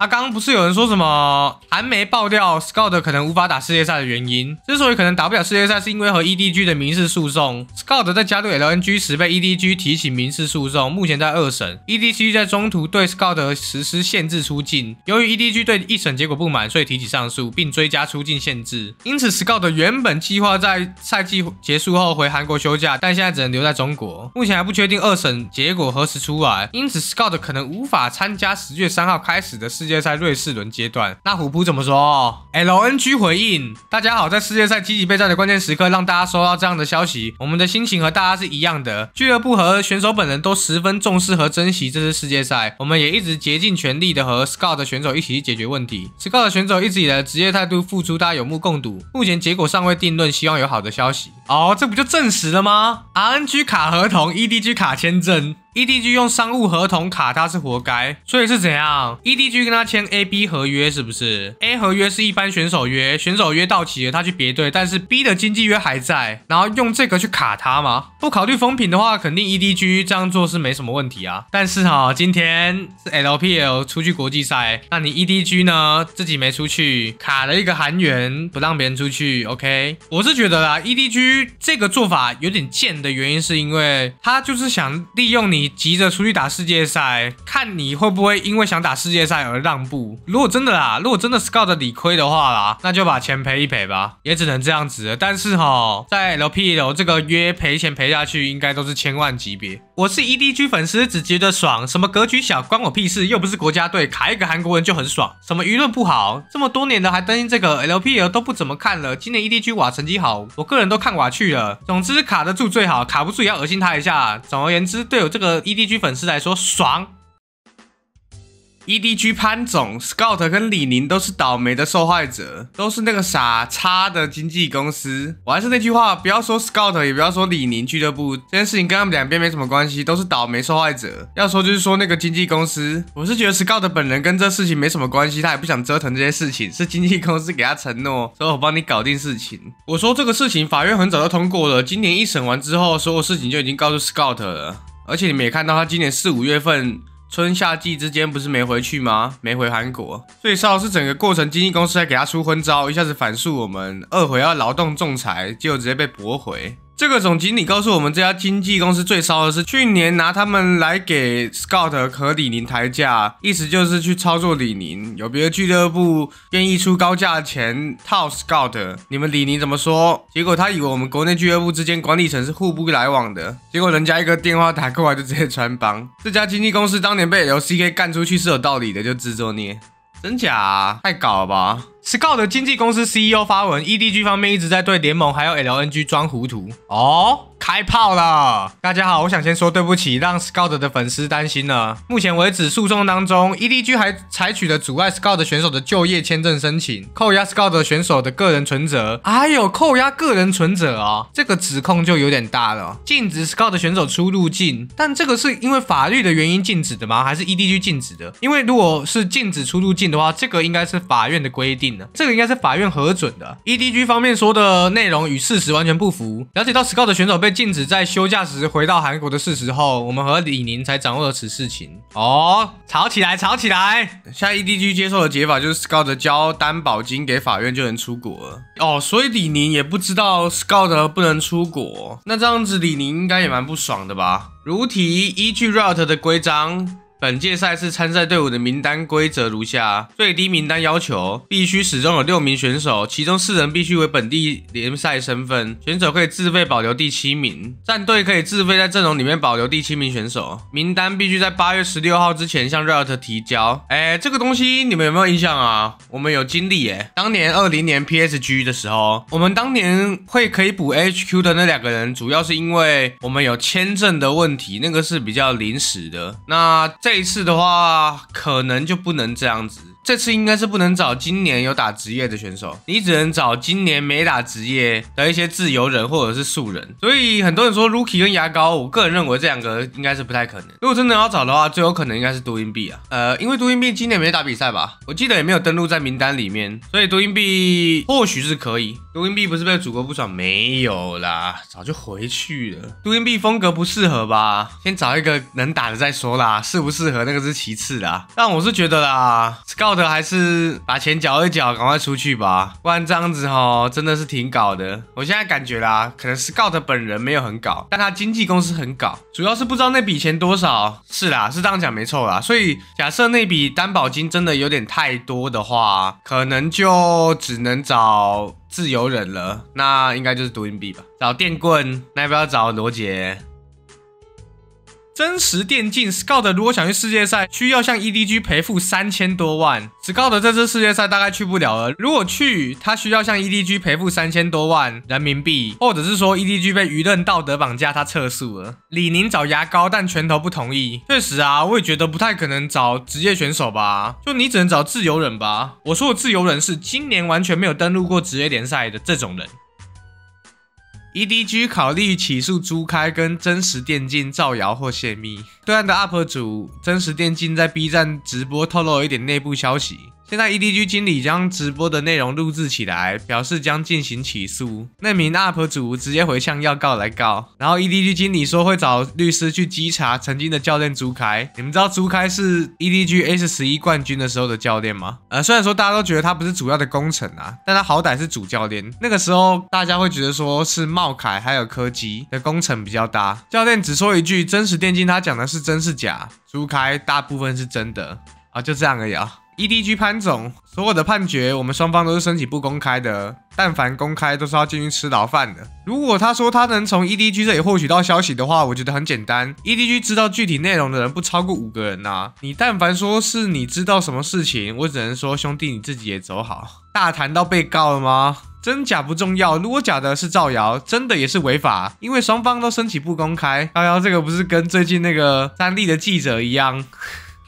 啊，刚刚不是有人说什么韩媒爆掉 Scout 可能无法打世界赛的原因？之所以可能打不了世界赛，是因为和 EDG 的民事诉讼。Scout 在加入 LNG 时被 EDG 提起民事诉讼，目前在二审。EDG 在中途对 Scout 实施限制出境，由于 EDG 对一审结果不满，所以提起上诉并追加出境限制。因此 Scout 原本计划在赛季结束后回韩国休假，但现在只能留在中国。目前还不确定二审结果何时出来，因此 Scout 可能无法参加十月三号开始的世。世界赛瑞士轮阶段，那虎扑怎么说？LNG 回应：大家好，在世界赛积极备战的关键时刻，让大家收到这样的消息，我们的心情和大家是一样的。俱乐部和选手本人都十分重视和珍惜这次世界赛，我们也一直竭尽全力的和 Scout 的选手一起去解决问题。Scout 的选手一直以来的职业态度、付出，大家有目共睹。目前结果尚未定论，希望有好的消息。哦，这不就证实了吗？RNG 卡合同，EDG 卡签证。EDG 用商务合同卡他是活该，所以是怎样？EDG 跟他签 A B 合约是不是？A 合约是一般选手约，选手约到期了他去别队，但是 B 的经纪约还在，然后用这个去卡他吗？不考虑风评的话，肯定 EDG 这样做是没什么问题啊。但是哈，今天是 LPL 出去国际赛，那你 EDG 呢？自己没出去，卡了一个韩援，不让别人出去。OK，我是觉得啦，EDG。这个做法有点贱的原因是因为他就是想利用你急着出去打世界赛，看你会不会因为想打世界赛而让步。如果真的啦，如果真的是 Scout 理亏的话啦，那就把钱赔一赔吧，也只能这样子。但是哈，在 LPL 这个约赔钱赔下去，应该都是千万级别。我是 EDG 粉丝，只觉得爽，什么格局小关我屁事，又不是国家队，卡一个韩国人就很爽。什么舆论不好，这么多年的还担心这个 LPL 都不怎么看了，今年 EDG 瓦成绩好，我个人都看瓦。去了，总之卡得住最好，卡不住也要恶心他一下。总而言之，对我这个 EDG 粉丝来说，爽。EDG 潘总、Scout 跟李宁都是倒霉的受害者，都是那个傻叉的经纪公司。我还是那句话，不要说 Scout，也不要说李宁俱乐部，这件事情跟他们两边没什么关系，都是倒霉受害者。要说就是说那个经纪公司。我是觉得 Scout 本人跟这事情没什么关系，他也不想折腾这些事情，是经纪公司给他承诺，说我帮你搞定事情。我说这个事情法院很早就通过了，今年一审完之后，所有事情就已经告诉 Scout 了，而且你们也看到他今年四五月份。春夏季之间不是没回去吗？没回韩国，最少是整个过程经纪公司还给他出昏招，一下子反诉我们二回要劳动仲裁，结果直接被驳回。这个总经理告诉我们，这家经纪公司最骚的是去年拿他们来给 Scott 和李宁抬价，意思就是去操作李宁。有别的俱乐部愿意出高价钱套 Scott，你们李宁怎么说？结果他以为我们国内俱乐部之间管理层是互不来往的，结果人家一个电话打过来就直接穿帮。这家经纪公司当年被 l CK 干出去是有道理的，就自作孽，真假？太搞了吧！Scout 的经纪公司 CEO 发文，EDG 方面一直在对联盟还有 LNG 装糊涂哦。开炮了！大家好，我想先说对不起，让 Scout 的粉丝担心了。目前为止，诉讼当中，EDG 还采取了阻碍 Scout 选手的就业签证申请、扣押 Scout 选手的个人存折，还有扣押个人存折啊，这个指控就有点大了。禁止 Scout 选手出入境，但这个是因为法律的原因禁止的吗？还是 EDG 禁止的？因为如果是禁止出入境的话，这个应该是法院的规定呢，这个应该是法院核准的。EDG 方面说的内容与事实完全不符。了解到 Scout 选手被禁止在休假时回到韩国的事实后，我们和李宁才掌握了此事情。哦，吵起来，吵起来！下在 EDG 接受的解法就是 Scout 交担保金给法院就能出国了。哦，所以李宁也不知道 Scout 不能出国，那这样子李宁应该也蛮不爽的吧？如题，依据 r o u t e 的规章。本届赛事参赛队伍的名单规则如下：最低名单要求必须始终有六名选手，其中四人必须为本地联赛身份。选手可以自费保留第七名，战队可以自费在阵容里面保留第七名选手。名单必须在八月十六号之前向 Riot 提交。哎，这个东西你们有没有印象啊？我们有经历耶。当年二零年 PSG 的时候，我们当年会可以补 HQ 的那两个人，主要是因为我们有签证的问题，那个是比较临时的。那在这一次的话，可能就不能这样子。这次应该是不能找今年有打职业的选手，你只能找今年没打职业的一些自由人或者是素人。所以很多人说 Rookie 跟牙膏，我个人认为这两个应该是不太可能。如果真的要找的话，最有可能应该是 i n 币啊。呃，因为 i n 币今年没打比赛吧，我记得也没有登录在名单里面，所以 i n 币或许是可以。杜英币不是被祖国不爽没有啦，早就回去了。读硬币风格不适合吧，先找一个能打的再说啦。适不适合那个是其次啦。但我是觉得啦，Scout 还是把钱缴一缴，赶快出去吧，不然这样子哈，真的是挺搞的。我现在感觉啦，可能 Scout 本人没有很搞，但他经纪公司很搞，主要是不知道那笔钱多少。是啦，是这样讲没错啦。所以假设那笔担保金真的有点太多的话，可能就只能找。自由人了，那应该就是毒金币吧？找电棍，那要不要找罗杰？真实电竞 Scout 如果想去世界赛，需要向 EDG 赔付三千多万。Scout 这次世界赛大概去不了了。如果去，他需要向 EDG 赔付三千多万人民币，或者是说 EDG 被舆论道德绑架，他撤诉了。李宁找牙膏，但拳头不同意。确实啊，我也觉得不太可能找职业选手吧，就你只能找自由人吧。我说的自由人是今年完全没有登录过职业联赛的这种人。EDG 考虑起诉朱开跟真实电竞造谣或泄密。对岸的 UP 主真实电竞在 B 站直播透露一点内部消息。现在 EDG 经理将直播的内容录制起来，表示将进行起诉。那名 UP 主直接回向要告来告。然后 EDG 经理说会找律师去稽查曾经的教练朱开。你们知道朱开是 EDG S 十一冠军的时候的教练吗？呃，虽然说大家都觉得他不是主要的功臣啊，但他好歹是主教练。那个时候大家会觉得说是茂凯还有柯基的功臣比较大。教练只说一句：真实电竞，他讲的是真是假。朱开大部分是真的。啊，就这样而已啊。EDG 潘总所有的判决，我们双方都是申请不公开的。但凡公开，都是要进去吃牢饭的。如果他说他能从 EDG 这里获取到消息的话，我觉得很简单，EDG 知道具体内容的人不超过五个人呐。你但凡说是你知道什么事情，我只能说兄弟你自己也走好。大谈到被告了吗？真假不重要，如果假的是造谣，真的也是违法，因为双方都申请不公开。幺幺，这个不是跟最近那个三 D 的记者一样？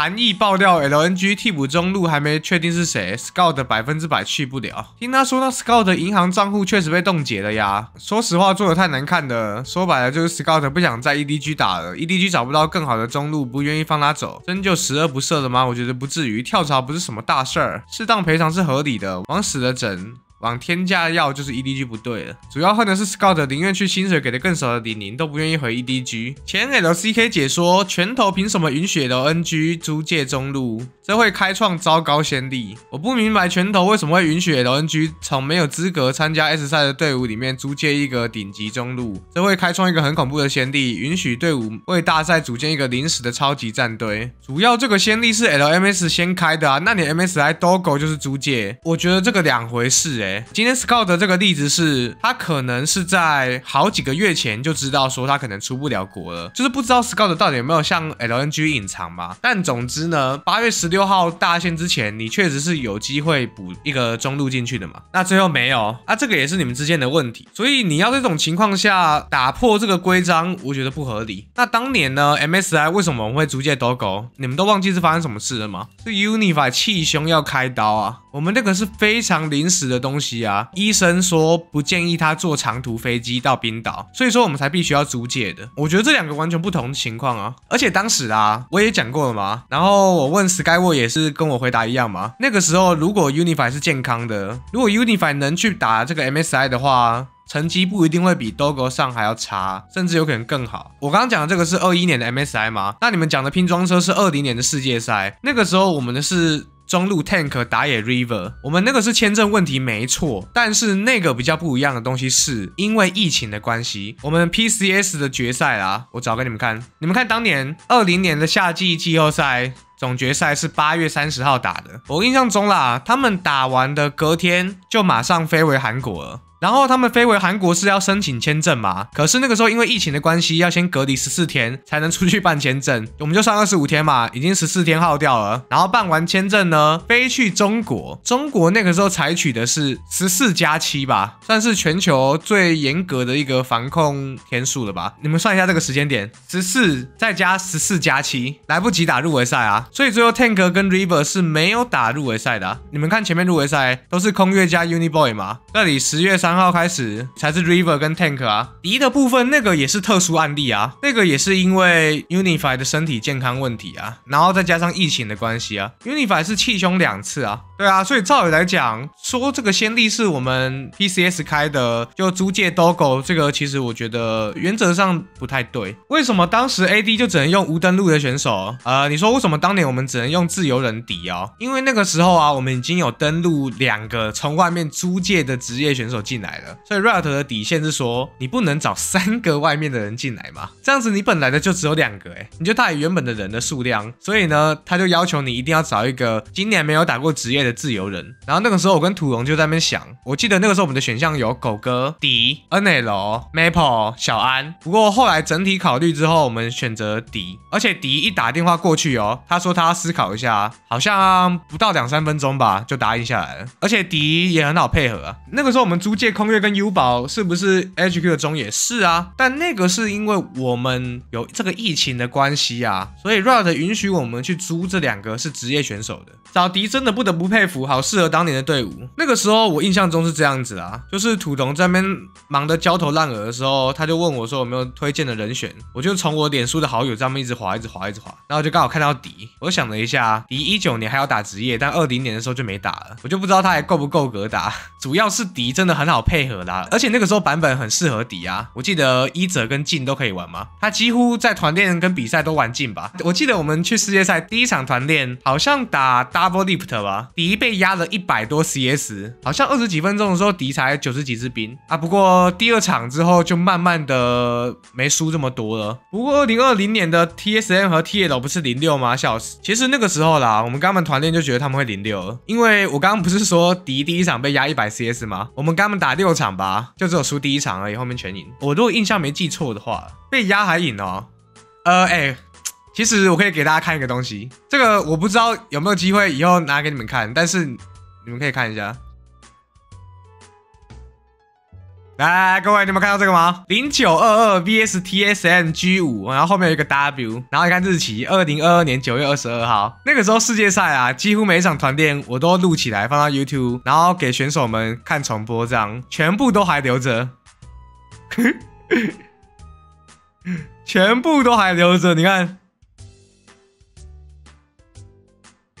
韩毅爆料，LNG 替补中路还没确定是谁，Scout 百分之百去不了。听他说，那 Scout 的银行账户确实被冻结了呀。说实话，做的太难看了。说白了就是 Scout 不想在 EDG 打了，EDG 找不到更好的中路，不愿意放他走。真就十恶不赦的吗？我觉得不至于，跳槽不是什么大事儿，适当赔偿是合理的。往死了整。往天价要就是 EDG 不对了，主要恨的是 Scout 宁愿去薪水给的更少的李宁都不愿意回 EDG。前 LCK 解说拳头凭什么允许 l NG 租借中路？这会开创糟糕先例。我不明白拳头为什么会允许 l NG 从没有资格参加 S 赛的队伍里面租借一个顶级中路，这会开创一个很恐怖的先例，允许队伍为大赛组建一个临时的超级战队。主要这个先例是 LMS 先开的啊，那你 MSI d o g o 就是租借，我觉得这个两回事哎。今天 Scout 的这个例子是，他可能是在好几个月前就知道说他可能出不了国了，就是不知道 Scout 到底有没有向 LNG 隐藏吧。但总之呢，八月十六号大限之前，你确实是有机会补一个中路进去的嘛。那最后没有，啊，这个也是你们之间的问题。所以你要在这种情况下打破这个规章，我觉得不合理。那当年呢，MSI 为什么会逐渐 dogo？你们都忘记是发生什么事了吗？是 Unify 气胸要开刀啊。我们那个是非常临时的东西啊，医生说不建议他坐长途飞机到冰岛，所以说我们才必须要租借的。我觉得这两个完全不同的情况啊，而且当时啊，我也讲过了嘛。然后我问 Skyward 也是跟我回答一样嘛。那个时候如果 Unify 是健康的，如果 Unify 能去打这个 MSI 的话，成绩不一定会比 Dogo 上还要差，甚至有可能更好。我刚刚讲的这个是二一年的 MSI 吗？那你们讲的拼装车是二零年的世界赛，那个时候我们的是。中路 tank 打野 river，我们那个是签证问题没错，但是那个比较不一样的东西是因为疫情的关系，我们 PCS 的决赛啦，我找给你们看，你们看当年二零年的夏季季后赛总决赛是八月三十号打的，我印象中啦，他们打完的隔天就马上飞回韩国了。然后他们飞回韩国是要申请签证嘛？可是那个时候因为疫情的关系，要先隔离十四天才能出去办签证。我们就算二十五天嘛，已经十四天耗掉了。然后办完签证呢，飞去中国。中国那个时候采取的是十四加七吧，算是全球最严格的一个防控天数了吧？你们算一下这个时间点，十四再加十四加七，来不及打入围赛啊！所以最后 Tanker 跟 River 是没有打入围赛的。你们看前面入围赛都是空月加 Uniboy 嘛？这里十月三。三号开始才是 River 跟 Tank 啊，敌的部分那个也是特殊案例啊，那个也是因为 u n i f y 的身体健康问题啊，然后再加上疫情的关系啊 u n i f y 是气胸两次啊，对啊，所以照理来讲，说这个先例是我们 PCS 开的，就租借 Dogo 这个，其实我觉得原则上不太对。为什么当时 AD 就只能用无登录的选手？呃，你说为什么当年我们只能用自由人抵啊？因为那个时候啊，我们已经有登录两个从外面租借的职业选手进。来了，所以 Riot 的底线是说，你不能找三个外面的人进来嘛？这样子你本来的就只有两个，哎，你就大于原本的人的数量。所以呢，他就要求你一定要找一个今年没有打过职业的自由人。然后那个时候我跟土龙就在那边想，我记得那个时候我们的选项有狗哥、迪、n l Maple、小安。不过后来整体考虑之后，我们选择迪。而且迪一打电话过去哦，他说他要思考一下，好像不到两三分钟吧，就答应下来了。而且迪也很好配合啊。那个时候我们租借。空月跟 U 宝是不是 HQ 的中野？是啊？但那个是因为我们有这个疫情的关系啊，所以 Riot 允许我们去租这两个是职业选手的。找迪真的不得不佩服，好适合当年的队伍。那个时候我印象中是这样子啊，就是土童在那边忙得焦头烂额的时候，他就问我说有没有推荐的人选，我就从我脸书的好友上面一直滑，一直滑，一直滑，然后就刚好看到迪。我想了一下，迪一九年还要打职业，但二零年的时候就没打了，我就不知道他还够不够格打。主要是迪真的很好。配合啦，而且那个时候版本很适合迪啊，我记得一泽跟镜都可以玩吗？他几乎在团练跟比赛都玩镜吧。我记得我们去世界赛第一场团练好像打 double lift 吧，迪被压了一百多 CS，好像二十几分钟的时候迪才九十几支兵啊。不过第二场之后就慢慢的没输这么多了。不过二零二零年的 TSM 和 T L 不是零六吗？笑死！其实那个时候啦，我们刚们团练就觉得他们会零六，因为我刚刚不是说迪第一场被压一百 CS 吗？我们刚们。打六场吧，就只有输第一场而已，后面全赢。我如果印象没记错的话，被压还赢哦。呃，哎，其实我可以给大家看一个东西，这个我不知道有没有机会以后拿给你们看，但是你们可以看一下。来，各位，你们看到这个吗？零九二二 vs TSM G 五，然后后面有一个 W，然后你看日期，二零二二年九月二十二号。那个时候世界赛啊，几乎每一场团练我都录起来放到 YouTube，然后给选手们看重播，这样全部都还留着，全部都还留着。你看，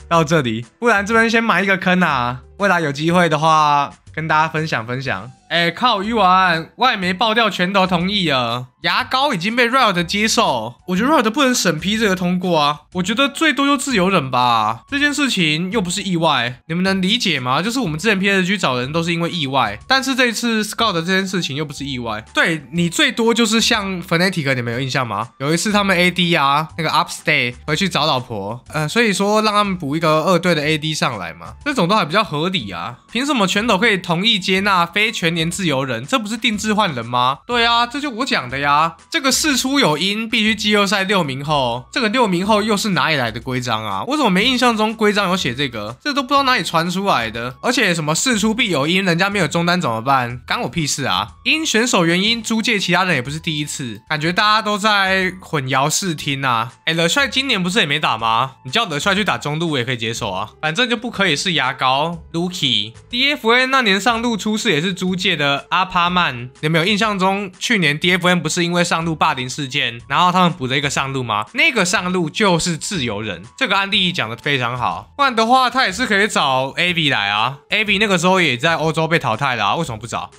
到这里，不然这边先埋一个坑啊，未来有机会的话跟大家分享分享。哎靠！鱼丸，外媒爆掉，拳头同意了，牙膏已经被 Riot 接受。我觉得 Riot 不能审批这个通过啊！我觉得最多就自由人吧。这件事情又不是意外，你们能理解吗？就是我们之前 P S G 找人都是因为意外，但是这一次 Scout 这件事情又不是意外。对你最多就是像 Fnatic，你们有印象吗？有一次他们 A D 啊，那个 Upstay 回去找老婆，呃，所以说让他们补一个二队的 A D 上来嘛，这种都还比较合理啊。凭什么拳头可以同意接纳非全年？年自由人，这不是定制换人吗？对啊，这就我讲的呀。这个事出有因，必须季后赛六名后，这个六名后又是哪里来的规章啊？我怎么没印象中规章有写这个？这都不知道哪里传出来的。而且什么事出必有因，人家没有中单怎么办？关我屁事啊！因选手原因租借其他人也不是第一次，感觉大家都在混淆视听呐。哎，德帅今年不是也没打吗？你叫德帅去打中路我也可以接手啊，反正就不可以是牙膏。Lucky D F A 那年上路出事也是租借。的阿帕曼，有没有印象中去年 DFM 不是因为上路霸凌事件，然后他们补了一个上路吗？那个上路就是自由人，这个案例讲的非常好。不然的话，他也是可以找 a b 来啊。a b 那个时候也在欧洲被淘汰了啊，为什么不找？